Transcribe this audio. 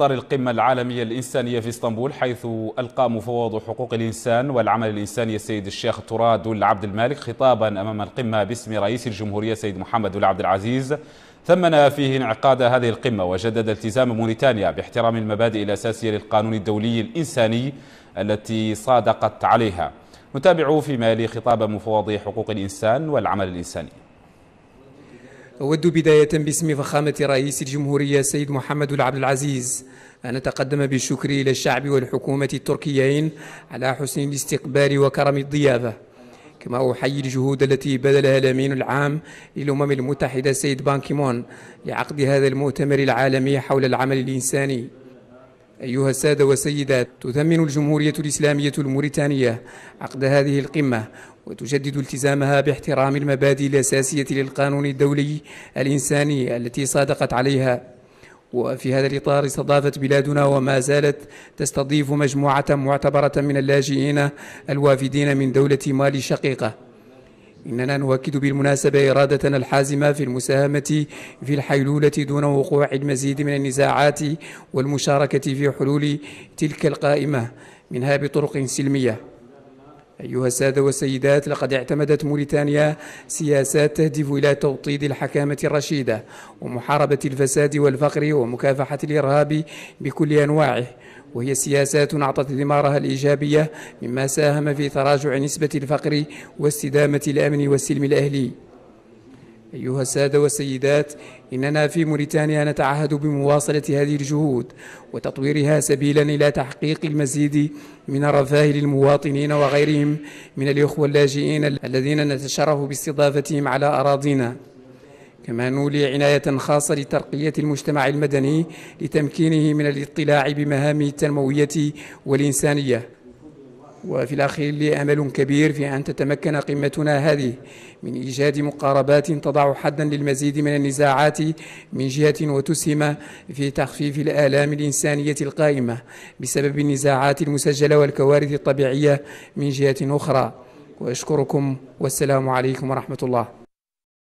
إطار القمة العالمية الإنسانية في اسطنبول حيث ألقى مفوض حقوق الإنسان والعمل الإنساني السيد الشيخ تراد العبد المالك خطابا أمام القمة باسم رئيس الجمهورية سيد محمد العبد العزيز ثمن فيه انعقاد هذه القمة وجدد التزام موريتانيا باحترام المبادئ الأساسية للقانون الدولي الإنساني التي صادقت عليها نتابع فيما يلي خطاب مفوض حقوق الإنسان والعمل الإنساني أود بداية باسم فخامة رئيس الجمهورية السيد محمد العبد العزيز أن أتقدم بالشكر إلى الشعب والحكومة التركيين على حسن الاستقبال وكرم الضيافة كما أحيي الجهود التي بذلها الأمين العام للأمم المتحدة السيد بانكيمون لعقد هذا المؤتمر العالمي حول العمل الإنساني أيها السادة والسيدات تثمن الجمهورية الإسلامية الموريتانية عقد هذه القمة وتجدد التزامها باحترام المبادئ الأساسية للقانون الدولي الإنساني التي صادقت عليها وفي هذا الإطار استضافت بلادنا وما زالت تستضيف مجموعة معتبرة من اللاجئين الوافدين من دولة مالي الشقيقة إننا نؤكد بالمناسبة إرادتنا الحازمة في المساهمة في الحيلولة دون وقوع المزيد من النزاعات والمشاركة في حلول تلك القائمة منها بطرق سلمية أيها السادة والسيدات لقد اعتمدت موريتانيا سياسات تهدف إلى توطيد الحكامة الرشيدة ومحاربة الفساد والفقر ومكافحة الإرهاب بكل أنواعه وهي سياسات أعطت ثمارها الإيجابية مما ساهم في تراجع نسبة الفقر واستدامة الأمن والسلم الأهلي أيها السادة والسيدات إننا في موريتانيا نتعهد بمواصلة هذه الجهود وتطويرها سبيلا إلى تحقيق المزيد من الرفاه للمواطنين وغيرهم من الإخوة اللاجئين الذين نتشرف باستضافتهم على أراضينا كما نولي عناية خاصة لترقية المجتمع المدني لتمكينه من الاطلاع بمهامه التنموية والإنسانية وفي الأخير لي أمل كبير في أن تتمكن قمتنا هذه من إيجاد مقاربات تضع حدا للمزيد من النزاعات من جهة وتسهم في تخفيف الآلام الإنسانية القائمة بسبب النزاعات المسجلة والكوارث الطبيعية من جهة أخرى وأشكركم والسلام عليكم ورحمة الله